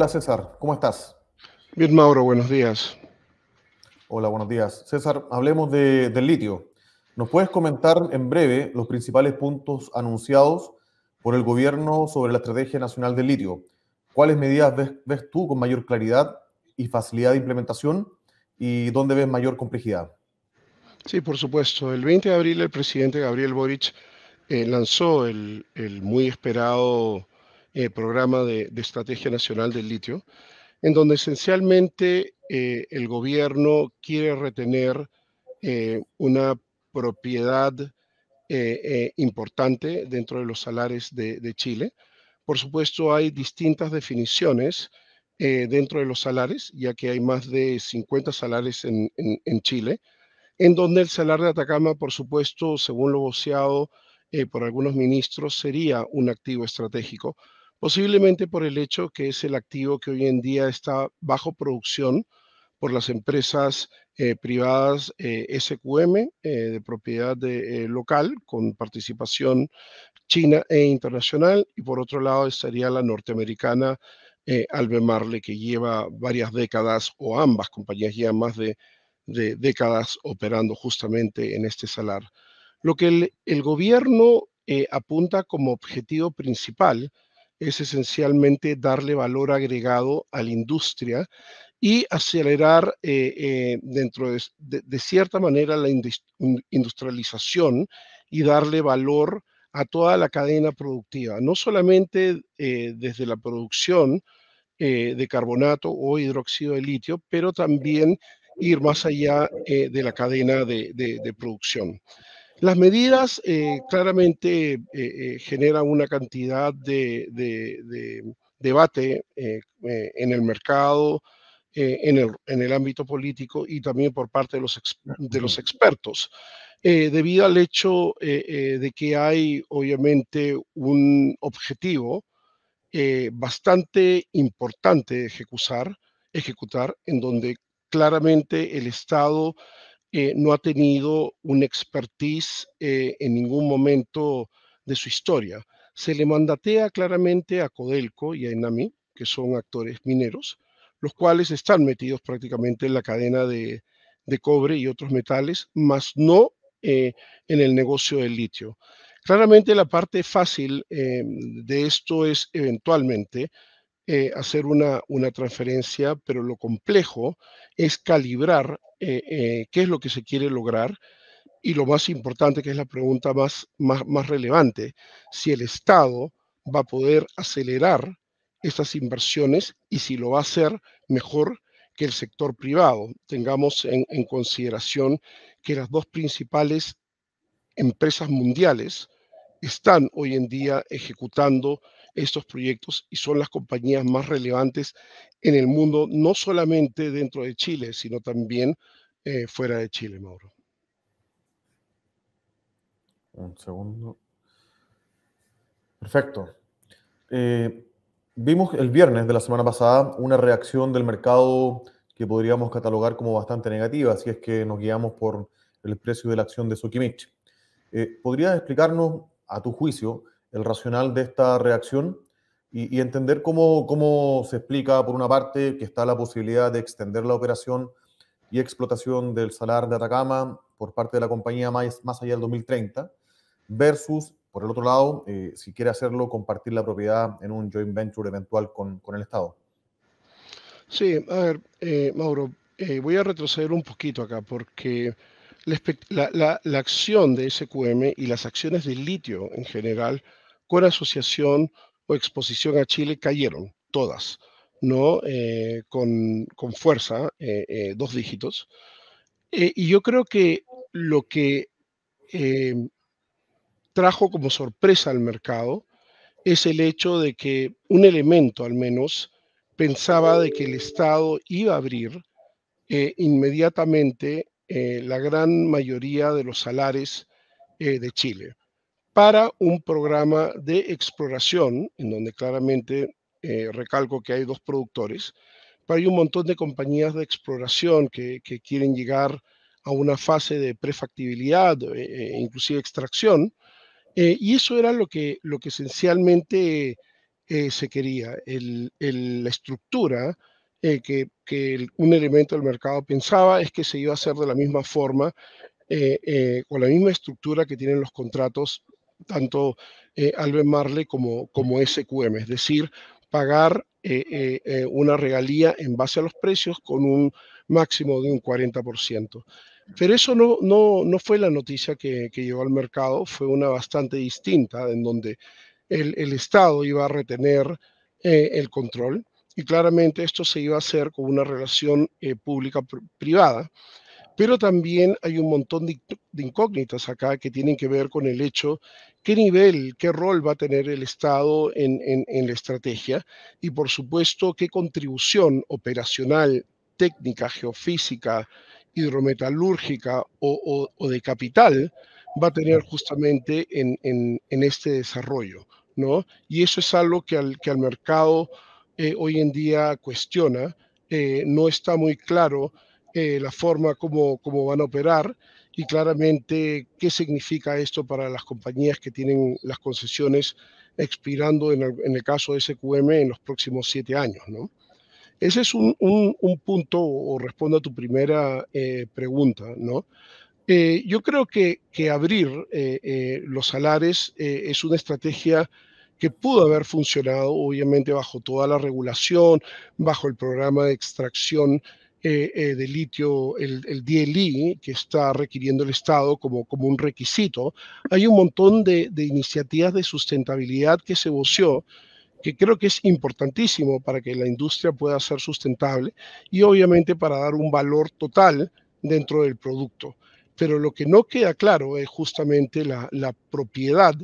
Hola César, ¿cómo estás? Bien, Mauro, buenos días. Hola, buenos días. César, hablemos del litio. ¿Nos puedes comentar en breve los principales puntos anunciados por el gobierno sobre la Estrategia Nacional del Litio? ¿Cuáles medidas ves, tú con mayor claridad y facilidad de implementación y dónde ves mayor complejidad? Sí, por supuesto. El 20 de abril el presidente Gabriel Boric eh, lanzó el muy esperado eh, programa de, Estrategia Nacional del Litio, en donde esencialmente eh, el gobierno quiere retener eh, una propiedad importante dentro de los salares de, Chile. Por supuesto, hay distintas definiciones dentro de los salares, ya que hay más de 50 salares en, Chile, en donde el salar de Atacama, por supuesto, según lo voceado por algunos ministros, sería un activo estratégico posiblemente por el hecho que es el activo que hoy en día está bajo producción por las empresas eh, privadas eh, SQM eh, de propiedad local con participación china e internacional y por otro lado estaría la norteamericana Albemarle que lleva varias décadas o ambas compañías ya más de, décadas operando justamente en este salar. Lo que el gobierno apunta como objetivo principal es esencialmente darle valor agregado a la industria y acelerar eh, eh, dentro de, cierta manera la industrialización y darle valor a toda la cadena productiva, no solamente eh, desde la producción de carbonato o hidróxido de litio, pero también ir más allá de la cadena de producción. Las medidas eh, claramente eh, eh, generan una cantidad de, debate en el mercado, en el, ámbito político y también por parte de los, expertos, debido al hecho de que hay obviamente un objetivo bastante importante de ejecutar, ejecutar, en donde claramente el Estado eh, no ha tenido un expertise eh, en ningún momento de su historia. Se le mandatea claramente a Codelco y a Enami, que son actores mineros, los cuales están metidos prácticamente en la cadena de, cobre y otros metales, más no eh, en el negocio del litio. Claramente la parte fácil de esto es eventualmente hacer una, transferencia, pero lo complejo es calibrar eh, eh, qué es lo que se quiere lograr y lo más importante, que es la pregunta más, más, relevante, si el Estado va a poder acelerar estas inversiones y si lo va a hacer mejor que el sector privado. Tengamos en consideración que las dos principales empresas mundiales están hoy en día ejecutando estos proyectos y son las compañías más relevantes en el mundo, no solamente dentro de Chile, sino también eh, fuera de Chile, Mauro. Un segundo. Perfecto. Eh, vimos el viernes de la semana pasada una reacción del mercado que podríamos catalogar como bastante negativa, si es que nos guiamos por el precio de la acción de Sokimich. Eh, ¿Podrías explicarnos, a tu juicio, el racional de esta reacción y, entender cómo, cómo, se explica, por una parte, que está la posibilidad de extender la operación y explotación del salar de Atacama por parte de la compañía más, más allá del 2030, versus, por el otro lado, eh, si quiere hacerlo, compartir la propiedad en un joint venture eventual con, con el Estado. Sí, a ver, eh, Mauro, eh, voy a retroceder un poquito acá porque la, la, la, acción de SQM y las acciones de litio en general con asociación o exposición a Chile cayeron, todas, ¿no? Eh, con, fuerza, eh, eh, dos dígitos. y yo creo que lo que trajo como sorpresa al mercado es el hecho de que un elemento al menos pensaba de que el Estado iba a abrir inmediatamente la gran mayoría de los salares de Chile para un programa de exploración, en donde claramente eh, recalco que hay dos productores, pero hay un montón de compañías de exploración que, quieren llegar a una fase de prefactibilidad, eh, eh inclusive extracción, eh, y eso era lo que, lo que esencialmente se quería, la estructura que, un elemento del mercado pensaba es que se iba a hacer de la misma forma eh, con la misma estructura que tienen los contratos tanto eh, Marley como, SQM, es decir, pagar eh, eh, eh, una regalía en base a los precios con un máximo de un 40%. Pero eso no, fue la noticia que, que, llegó al mercado, fue una bastante distinta, en donde el, Estado iba a retener el control y claramente esto se iba a hacer con una relación pública-privada. Pero también hay un montón de, incógnitas acá que tienen que ver con el hecho qué nivel, qué rol va a tener el Estado en, la estrategia y por supuesto qué contribución operacional, técnica, geofísica, hidrometalúrgica o, de capital va a tener justamente en, este desarrollo, ¿no? Y eso es algo que al, que al mercado eh, hoy en día cuestiona, eh, no está muy claro eh, la forma como, van a operar y claramente qué significa esto para las compañías que tienen las concesiones expirando en el, caso de SQM en los próximos siete años. ¿no? Ese es un, punto, o respondo a tu primera eh, pregunta. ¿no? Eh, yo creo que, que abrir los salares es una estrategia que pudo haber funcionado, obviamente, bajo toda la regulación, bajo el programa de extracción eh, eh, de litio, el, el DLI, e, que está requiriendo el Estado como, como un requisito. Hay un montón de, iniciativas de sustentabilidad que se voció que creo que es importantísimo para que la industria pueda ser sustentable y obviamente para dar un valor total dentro del producto. Pero lo que no queda claro es justamente la propiedad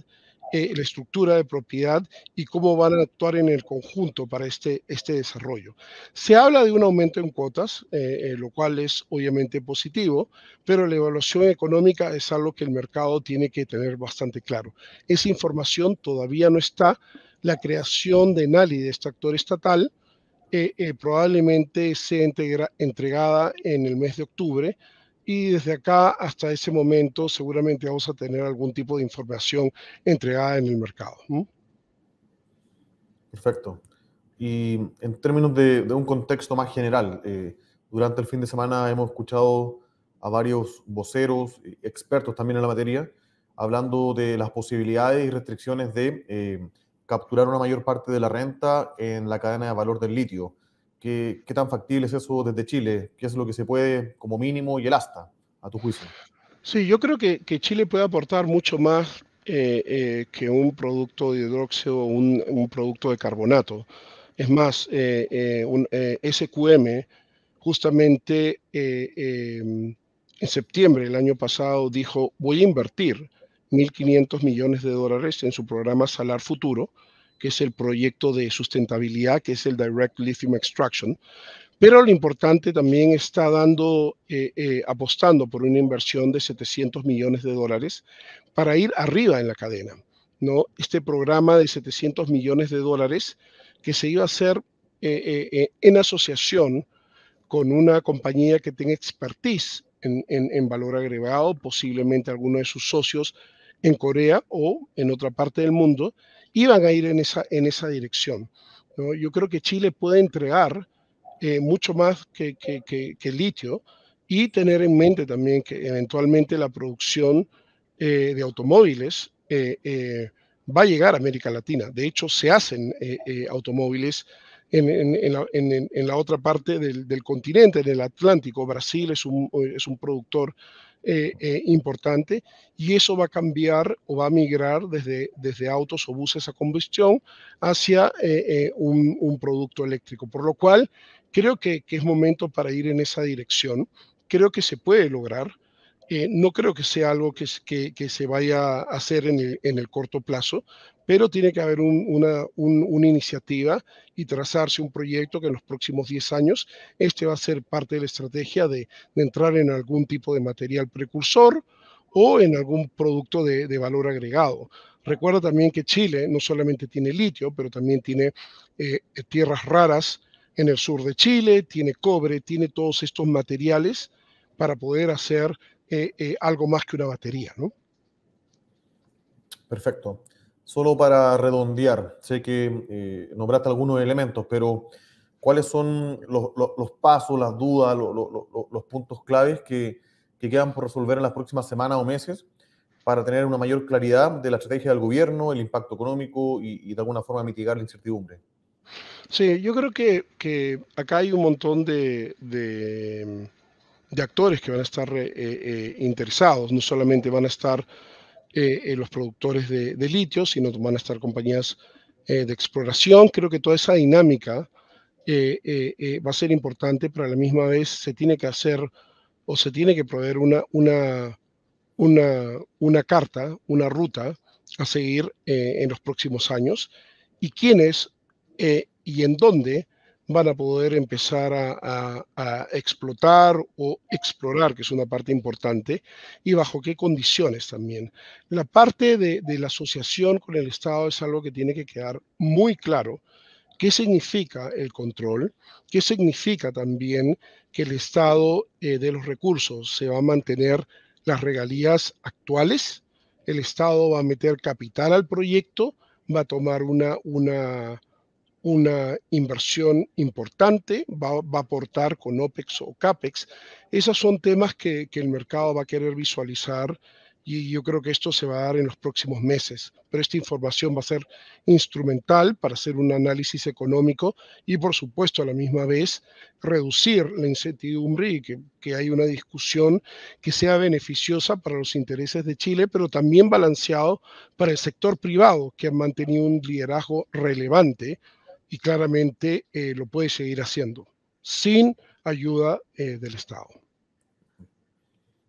eh, la estructura de propiedad y cómo van a actuar en el conjunto para este, este desarrollo. Se habla de un aumento en cuotas, eh, eh, lo cual es obviamente positivo, pero la evaluación económica es algo que el mercado tiene que tener bastante claro. Esa información todavía no está. La creación de NALI, de este actor estatal, probablemente sea entregada en el mes de octubre y desde acá hasta ese momento seguramente vamos a tener algún tipo de información entregada en el mercado. Perfecto. Y en términos de, un contexto más general, eh, durante el fin de semana hemos escuchado a varios voceros, expertos también en la materia, hablando de las posibilidades y restricciones de eh, capturar una mayor parte de la renta en la cadena de valor del litio. ¿Qué, tan factible es eso desde Chile? ¿Qué es lo que se puede como mínimo y el hasta, a tu juicio? Sí, yo creo que, Chile puede aportar mucho más eh, eh, que un producto de hidróxido o un, producto de carbonato. Es más, eh, un, SQM justamente em, en septiembre del año pasado dijo, voy a invertir 1.500 millones de dólares en su programa Salar Futuro, que es el proyecto de sustentabilidad, que es el Direct Lithium Extraction. Pero lo importante también está dando, eh, eh, apostando por una inversión de 700 millones de dólares para ir arriba en la cadena. ¿no? Este programa de 700 millones de dólares que se iba a hacer eh, en asociación con una compañía que tenga expertise en valor agregado, posiblemente alguno de sus socios en Corea o en otra parte del mundo, iban a ir en esa, en esa dirección. Yo creo que Chile puede entregar eh, mucho más que, que, que, litio y tener en mente también que eventualmente la producción eh, de automóviles eh, va a llegar a América Latina. De hecho, se hacen automóviles en, en, la, otra parte del, del, continente, en el Atlántico. Brasil es un, es un productor eh, eh, importante y eso va a cambiar o va a migrar desde, desde autos o buses a combustión hacia eh, un, producto eléctrico. Por lo cual, creo que, es momento para ir en esa dirección. Creo que se puede lograr. no creo que sea algo que, se vaya a hacer en el corto plazo, pero tiene que haber una, iniciativa y trazarse un proyecto que en los próximos 10 años este va a ser parte de la estrategia de, entrar en algún tipo de material precursor o en algún producto de, valor agregado. Recuerda también que Chile no solamente tiene litio, pero también tiene eh, tierras raras en el sur de Chile, tiene cobre, tiene todos estos materiales para poder hacer eh, eh, algo más que una batería, ¿no? Perfecto solo para redondear, sé que eh, nombraste algunos elementos, pero ¿cuáles son los, pasos, las dudas, los, puntos claves que, quedan por resolver en las próximas semanas o meses para tener una mayor claridad de la estrategia del gobierno, el impacto económico y, de alguna forma mitigar la incertidumbre? Sí, yo creo que, acá hay un montón de, actores que van a estar eh, eh, interesados, no solamente van a estar eh, los productores de, litio, sino van a estar compañías eh, de exploración. Creo que toda esa dinámica eh, va a ser importante, pero a la misma vez se tiene que hacer o se tiene que proveer una, una, una, una carta, una ruta a seguir en los próximos años y quiénes y en dónde van a poder empezar a, explotar o explorar, que es una parte importante, y bajo qué condiciones también. La parte de, la asociación con el Estado es algo que tiene que quedar muy claro. ¿Qué significa el control? ¿Qué significa también que el Estado eh, de los recursos se va a mantener las regalías actuales? ¿El Estado va a meter capital al proyecto? ¿Va a tomar una, una una inversión importante, va, a aportar con OPEX o CAPEX. Esos son temas que, el mercado va a querer visualizar y yo creo que esto se va a dar en los próximos meses. Pero esta información va a ser instrumental para hacer un análisis económico y, por supuesto, a la misma vez reducir la incertidumbre y que, que hay una discusión que sea beneficiosa para los intereses de Chile, pero también balanceado para el sector privado, que ha mantenido un liderazgo relevante y claramente eh, lo puede seguir haciendo sin ayuda eh, del Estado.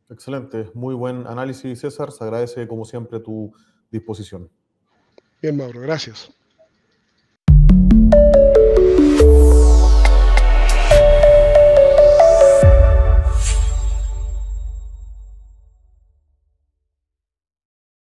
Excelente, muy buen análisis César, se agradece como siempre tu disposición. Bien, Mauro, gracias.